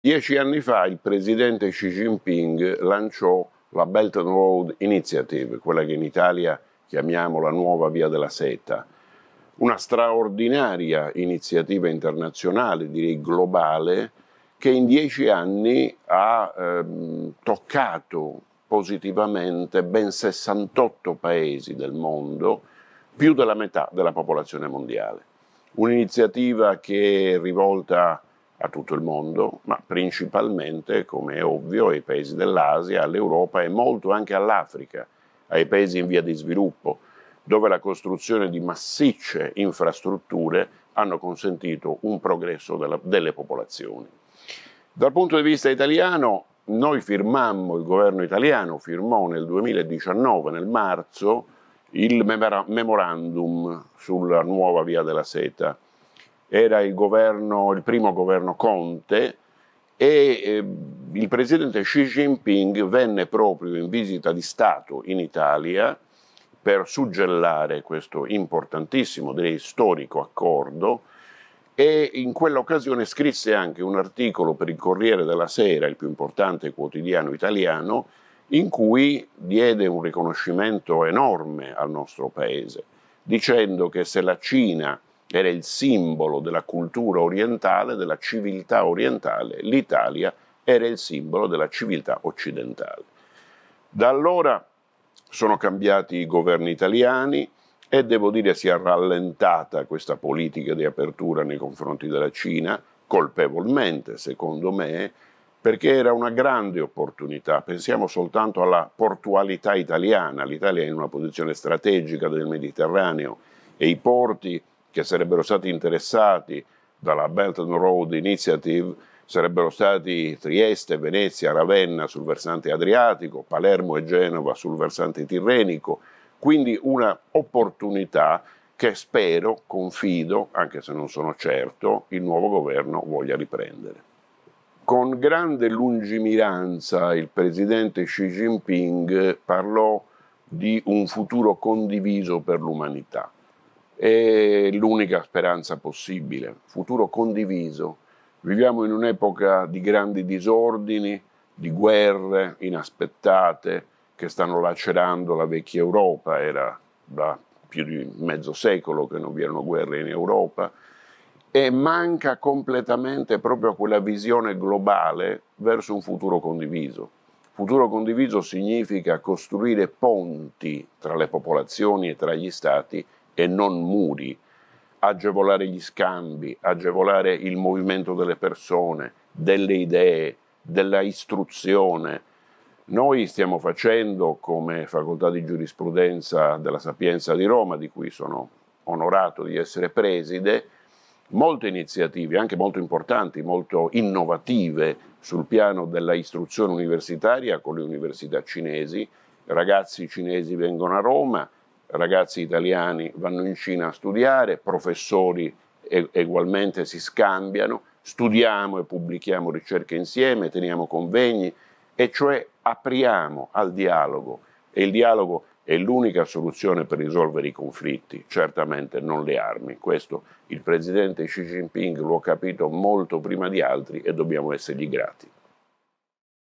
Dieci anni fa il presidente Xi Jinping lanciò la Belt and Road Initiative, quella che in Italia chiamiamo la nuova via della seta, una straordinaria iniziativa internazionale, direi globale, che in dieci anni ha ehm, toccato positivamente ben 68 paesi del mondo, più della metà della popolazione mondiale. Un'iniziativa che è rivolta a tutto il mondo, ma principalmente, come è ovvio, ai paesi dell'Asia, all'Europa e molto anche all'Africa, ai paesi in via di sviluppo, dove la costruzione di massicce infrastrutture hanno consentito un progresso della, delle popolazioni. Dal punto di vista italiano, noi firmammo, il governo italiano firmò nel 2019, nel marzo, il memorandum sulla nuova via della seta era il, governo, il primo governo Conte e eh, il presidente Xi Jinping venne proprio in visita di Stato in Italia per suggellare questo importantissimo, direi storico accordo e in quell'occasione scrisse anche un articolo per il Corriere della Sera, il più importante quotidiano italiano, in cui diede un riconoscimento enorme al nostro paese, dicendo che se la Cina era il simbolo della cultura orientale, della civiltà orientale, l'Italia era il simbolo della civiltà occidentale. Da allora sono cambiati i governi italiani e devo dire si è rallentata questa politica di apertura nei confronti della Cina, colpevolmente secondo me, perché era una grande opportunità. Pensiamo soltanto alla portualità italiana, l'Italia è in una posizione strategica del Mediterraneo e i porti che sarebbero stati interessati dalla Belt and Road Initiative sarebbero stati Trieste, Venezia, Ravenna sul versante adriatico, Palermo e Genova sul versante tirrenico, quindi una opportunità che spero, confido, anche se non sono certo, il nuovo governo voglia riprendere. Con grande lungimiranza il presidente Xi Jinping parlò di un futuro condiviso per l'umanità è l'unica speranza possibile, futuro condiviso. Viviamo in un'epoca di grandi disordini, di guerre inaspettate che stanno lacerando la vecchia Europa, era da più di mezzo secolo che non vi erano guerre in Europa, e manca completamente proprio quella visione globale verso un futuro condiviso. Futuro condiviso significa costruire ponti tra le popolazioni e tra gli stati e non muri, agevolare gli scambi, agevolare il movimento delle persone, delle idee, della istruzione. Noi stiamo facendo come facoltà di giurisprudenza della Sapienza di Roma, di cui sono onorato di essere preside, molte iniziative, anche molto importanti, molto innovative sul piano della istruzione universitaria con le università cinesi. Ragazzi cinesi vengono a Roma, ragazzi italiani vanno in Cina a studiare, professori egualmente si scambiano, studiamo e pubblichiamo ricerche insieme, teniamo convegni e cioè apriamo al dialogo e il dialogo è l'unica soluzione per risolvere i conflitti, certamente non le armi. Questo il presidente Xi Jinping lo ha capito molto prima di altri e dobbiamo essergli grati.